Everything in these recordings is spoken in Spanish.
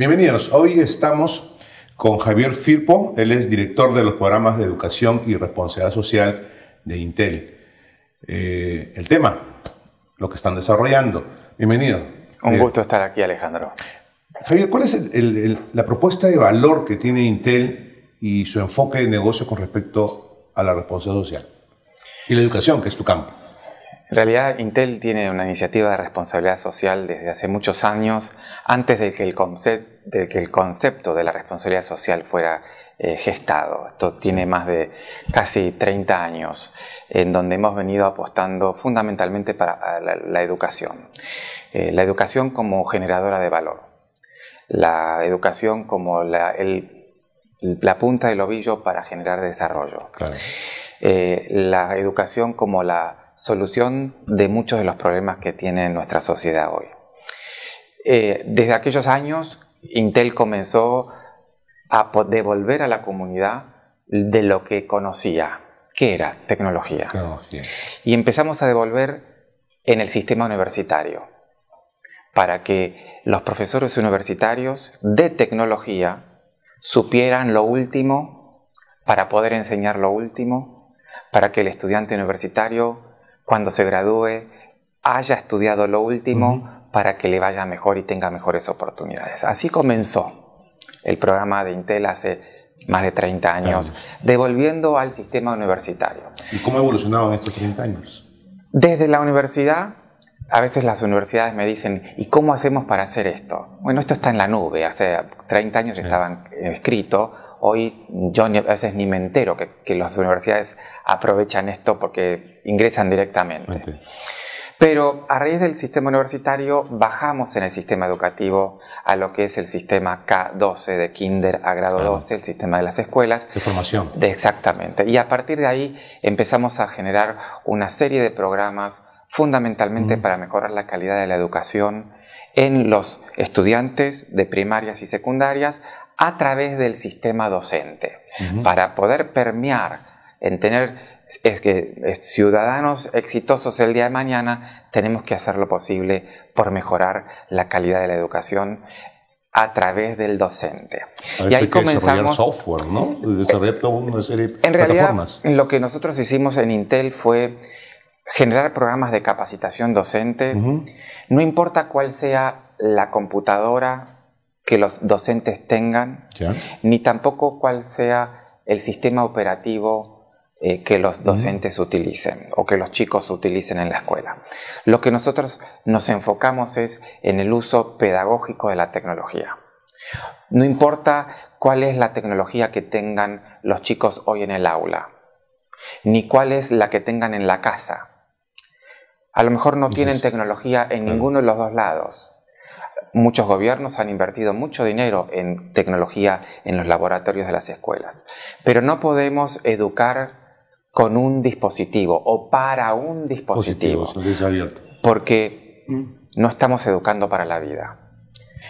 Bienvenidos, hoy estamos con Javier Firpo, él es director de los programas de educación y responsabilidad social de Intel. Eh, el tema, lo que están desarrollando. Bienvenido. Un gusto estar aquí, Alejandro. Javier, ¿cuál es la propuesta de valor que tiene Intel y su enfoque de negocio con respecto a la responsabilidad social? Y la educación, que es tu campo. En realidad, Intel tiene una iniciativa de responsabilidad social desde hace muchos años, antes de que el, concepto de la responsabilidad social fuera eh, gestado. Esto tiene más de casi 30 años, en donde hemos venido apostando fundamentalmente para la, educación. Eh, la educación como generadora de valor, la educación como la, punta del ovillo para generar desarrollo, eh, la educación como la solución de muchos de los problemas que tiene nuestra sociedad hoy. Eh, desde aquellos años, Intel comenzó a devolver a la comunidad de lo que conocía, que era tecnología. Y empezamos a devolver en el sistema universitario, para que los profesores universitarios de tecnología supieran lo último para poder enseñar lo último, para que el estudiante universitario cuando se gradúe haya estudiado lo último para que le vaya mejor y tenga mejores oportunidades. Así comenzó el programa de Intel hace más de 30 años, devolviendo al sistema universitario. ¿Y cómo ha evolucionado en estos 30 años? Desde la universidad, a veces las universidades me dicen, ¿y cómo hacemos para hacer esto? Bueno, esto está en la nube, hace 30 años ya estaba escrito, Hoy yo a veces ni me entero que, las universidades aprovechan esto porque ingresan directamente. Pero a raíz del sistema universitario bajamos en el sistema educativo a lo que es el sistema K12 de kinder a grado 12, el sistema de las escuelas. De formación. exactamente. Y a partir de ahí empezamos a generar una serie de programas fundamentalmente para mejorar la calidad de la educación en los estudiantes de primarias y secundarias a través del sistema docente, para poder permear en tener eh, ciudadanos exitosos el día de mañana, tenemos que hacer lo posible por mejorar la calidad de la educación a través del docente. y ahí comenzamos software, ¿no? Desarrollar toda una en Realidad, lo que nosotros hicimos en Intel fue generar programas de capacitación docente, no importa cuál sea la computadora que los docentes tengan, ni tampoco cuál sea el sistema operativo eh, que los docentes utilicen o que los chicos utilicen en la escuela. Lo que nosotros nos enfocamos es en el uso pedagógico de la tecnología. No importa cuál es la tecnología que tengan los chicos hoy en el aula, ni cuál es la que tengan en la casa. A lo mejor no tienen tecnología en ninguno de los dos lados, muchos gobiernos han invertido mucho dinero en tecnología en los laboratorios de las escuelas, pero no podemos educar con un dispositivo o para un dispositivo, porque mm. no estamos educando para la vida.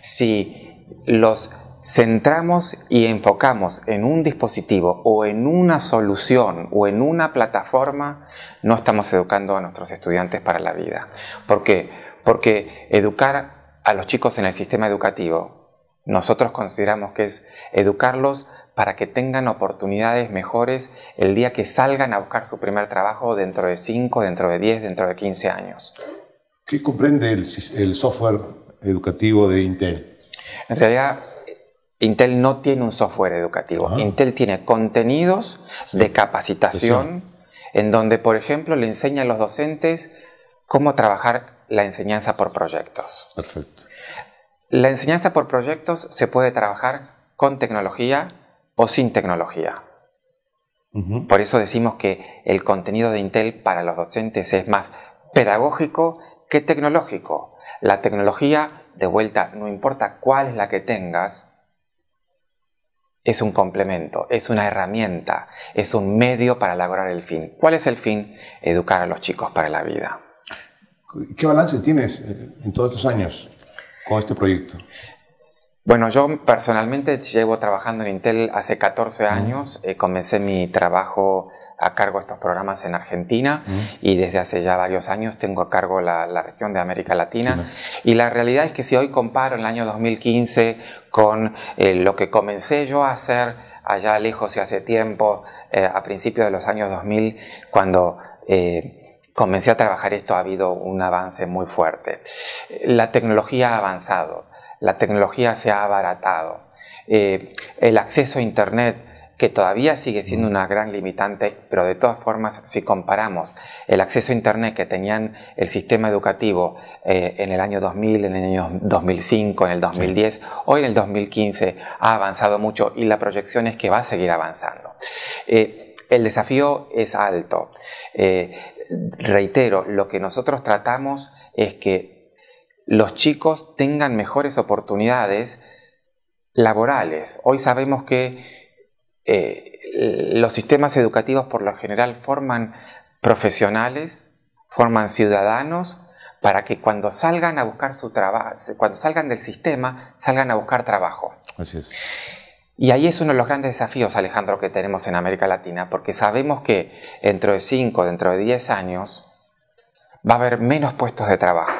Si los centramos y enfocamos en un dispositivo o en una solución o en una plataforma, no estamos educando a nuestros estudiantes para la vida. ¿Por qué? Porque educar a los chicos en el sistema educativo. Nosotros consideramos que es educarlos para que tengan oportunidades mejores el día que salgan a buscar su primer trabajo dentro de 5, dentro de 10, dentro de 15 años. ¿Qué comprende el, software educativo de Intel? En realidad, Intel no tiene un software educativo. Intel tiene contenidos de capacitación, en donde, por ejemplo, le enseña a los docentes cómo trabajar la enseñanza por proyectos. Perfecto. La enseñanza por proyectos se puede trabajar con tecnología o sin tecnología. Por eso decimos que el contenido de Intel para los docentes es más pedagógico que tecnológico. La tecnología, de vuelta, no importa cuál es la que tengas, es un complemento, es una herramienta, es un medio para lograr el fin. ¿Cuál es el fin? Educar a los chicos para la vida. ¿Qué balance tienes eh, en todos estos años con este proyecto? Bueno, yo personalmente llevo trabajando en Intel hace 14 años. Eh, comencé mi trabajo a cargo de estos programas en Argentina y desde hace ya varios años tengo a cargo la, región de América Latina. Y la realidad es que si hoy comparo el año 2015 con eh, lo que comencé yo a hacer allá lejos y hace tiempo, a principios de los años 2000, cuando comencé a trabajar esto ha habido un avance muy fuerte. La tecnología ha avanzado, la tecnología se ha abaratado. Eh, el acceso a Internet, que todavía sigue siendo una gran limitante, pero de todas formas, si comparamos el acceso a Internet que tenían el sistema educativo eh, en el año 2000, en el año 2005, en el 2010, hoy en el 2015 ha avanzado mucho y la proyección es que va a seguir avanzando. Eh, el desafío es alto reitero, lo que nosotros tratamos es que los chicos tengan mejores oportunidades laborales. Hoy sabemos que eh, los sistemas educativos por lo general forman profesionales, forman ciudadanos, para que cuando salgan a buscar su trabajo, cuando salgan del sistema, salgan a buscar trabajo. Así es. Y ahí es uno de los grandes desafíos, Alejandro, que tenemos en América Latina, porque sabemos que dentro de 5, dentro de 10 años, va a haber menos puestos de trabajo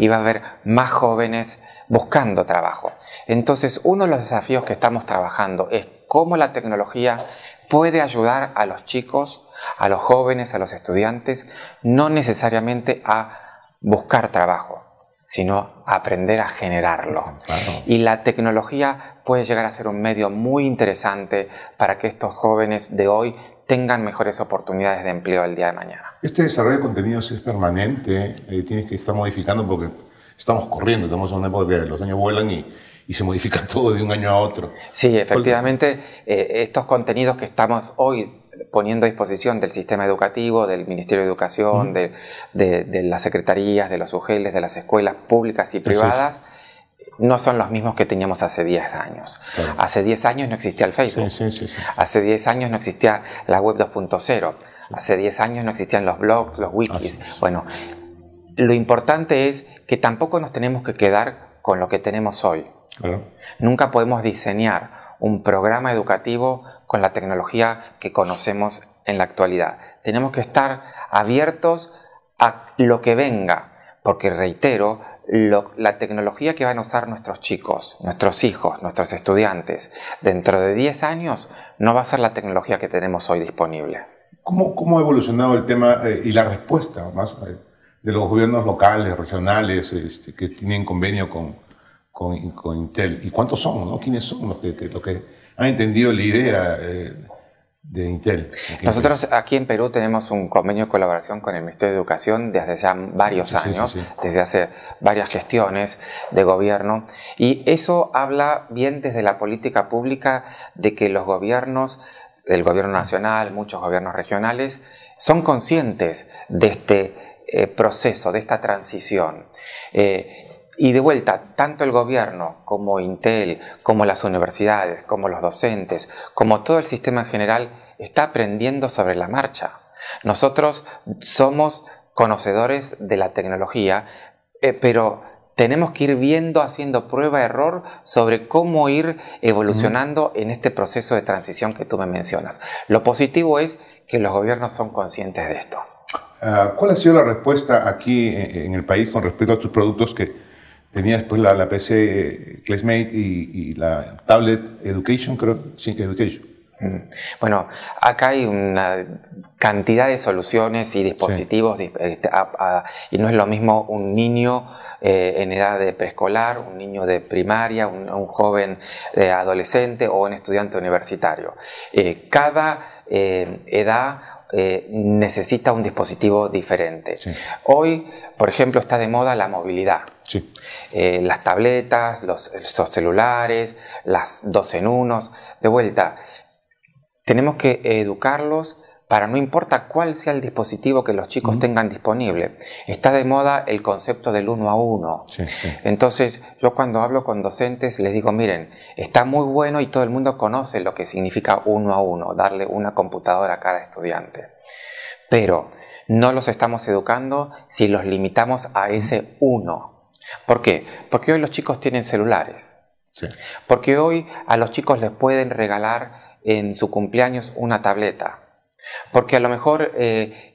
y va a haber más jóvenes buscando trabajo. Entonces, uno de los desafíos que estamos trabajando es cómo la tecnología puede ayudar a los chicos, a los jóvenes, a los estudiantes, no necesariamente a buscar trabajo, sino aprender a generarlo. Y la tecnología puede llegar a ser un medio muy interesante para que estos jóvenes de hoy tengan mejores oportunidades de empleo el día de mañana. Este desarrollo de contenidos es permanente, eh, tienes que estar modificando porque estamos corriendo, estamos en una época que los años vuelan y, se modifica todo de un año a otro. Sí, efectivamente, eh, estos contenidos que estamos hoy poniendo a disposición del sistema educativo, del Ministerio de Educación, de, las secretarías, de los UGELES, de las escuelas públicas y privadas, no son los mismos que teníamos hace 10 años. Hace 10 años no existía el Facebook. hace 10 años no existía la web 2.0. Hace 10 años no existían los blogs, los wikis. bueno, lo importante es que tampoco nos tenemos que quedar con lo que tenemos hoy. Nunca podemos diseñar un programa educativo con la tecnología que conocemos en la actualidad. Tenemos que estar abiertos a lo que venga, porque reitero, la tecnología que van a usar nuestros chicos, nuestros hijos, nuestros estudiantes, dentro de 10 años no va a ser la tecnología que tenemos hoy disponible. ¿Cómo, ha evolucionado el tema eh, y la respuesta eh, de los gobiernos locales, regionales, este, que tienen convenio con, con, Intel. ¿Y cuántos son? ¿Quiénes son los que, han entendido la idea? Eh, de Intel. Nosotros aquí en Perú tenemos un convenio de colaboración con el Ministerio de Educación desde hace varios años, desde hace varias gestiones de gobierno, y eso habla bien desde la política pública de que los gobiernos, el gobierno nacional, muchos gobiernos regionales, son conscientes de este eh, proceso, de esta transición. Eh, y de vuelta, tanto el gobierno como Intel, como las universidades, como los docentes, como todo el sistema en general, está aprendiendo sobre la marcha. Nosotros somos conocedores de la tecnología, eh, pero tenemos que ir viendo, haciendo prueba-error sobre cómo ir evolucionando en este proceso de transición que tú me mencionas. Lo positivo es que los gobiernos son conscientes de esto. Ah, ¿Cuál ha sido la respuesta aquí eh, en el país con respecto a tus productos que, Tenía después la, PC eh, Classmate y, la tablet Education, creo, que Education. Mm. Bueno, acá hay una cantidad de soluciones y dispositivos este, y no es lo mismo un niño eh, en edad de preescolar, un niño de primaria, un, joven eh, adolescente o un estudiante universitario. cada edad eh, necesita un dispositivo diferente. Hoy, por ejemplo, está de moda la movilidad. Eh, las tabletas, los, los, celulares, las dos en unos. De vuelta, tenemos que educarlos para no importa cuál sea el dispositivo que los chicos tengan disponible. Está de moda el concepto del uno a uno. Entonces, yo cuando hablo con docentes les digo, miren, está muy bueno y todo el mundo conoce lo que significa uno a uno, darle una computadora a cada estudiante. Pero no los estamos educando si los limitamos a ese uno. ¿Por qué? Porque hoy los chicos tienen celulares. Porque hoy a los chicos les pueden regalar en su cumpleaños una tableta porque a lo mejor eh,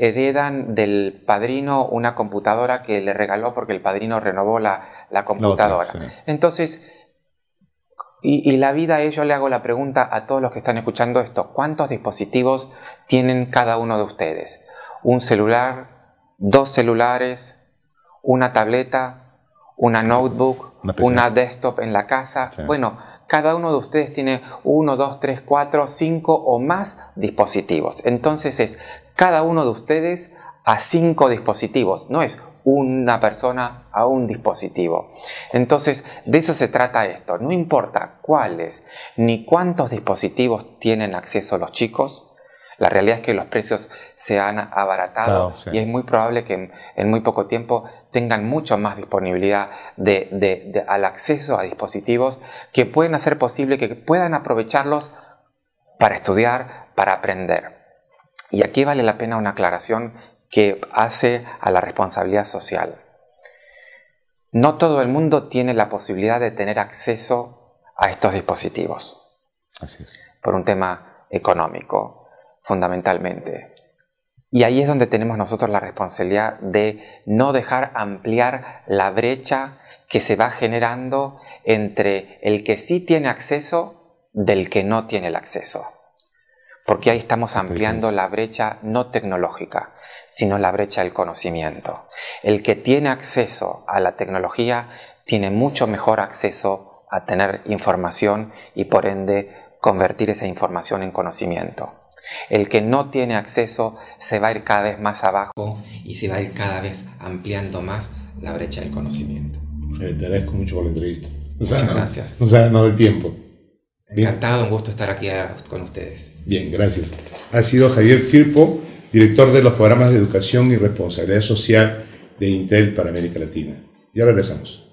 heredan del padrino una computadora que le regaló porque el padrino renovó la, computadora. Entonces, y, la vida, yo le hago la pregunta a todos los que están escuchando esto, ¿cuántos dispositivos tienen cada uno de ustedes? ¿Un celular? ¿Dos celulares? ¿Una tableta? ¿Una notebook? ¿Una, desktop en la casa? Bueno, cada uno de ustedes tiene 1, 2, 3, 4, 5 o más dispositivos. Entonces es cada uno de ustedes a 5 dispositivos, no es una persona a un dispositivo. Entonces, de eso se trata esto. No importa cuáles ni cuántos dispositivos tienen acceso los chicos, la realidad es que los precios se han abaratado y es muy probable que en, muy poco tiempo tengan mucho más disponibilidad al acceso a dispositivos que pueden hacer posible que puedan aprovecharlos para estudiar, para aprender. Y aquí vale la pena una aclaración que hace a la responsabilidad social. No todo el mundo tiene la posibilidad de tener acceso a estos dispositivos. Por un tema económico, fundamentalmente. Y ahí es donde tenemos nosotros la responsabilidad de no dejar ampliar la brecha que se va generando entre el que sí tiene acceso del que no tiene el acceso. Porque ahí estamos ampliando la brecha no tecnológica, sino la brecha del conocimiento. El que tiene acceso a la tecnología tiene mucho mejor acceso a tener información y por ende convertir esa información en conocimiento el que no tiene acceso se va a ir cada vez más abajo y se va a ir cada vez ampliando más la brecha del conocimiento. Te agradezco mucho por la entrevista. Muchas no, gracias. no del tiempo. Encantado, un gusto estar aquí eh, con ustedes. Bien, gracias. Ha sido Javier Firpo, director de los programas de educación y responsabilidad social de Intel para América Latina. Y ahora regresamos.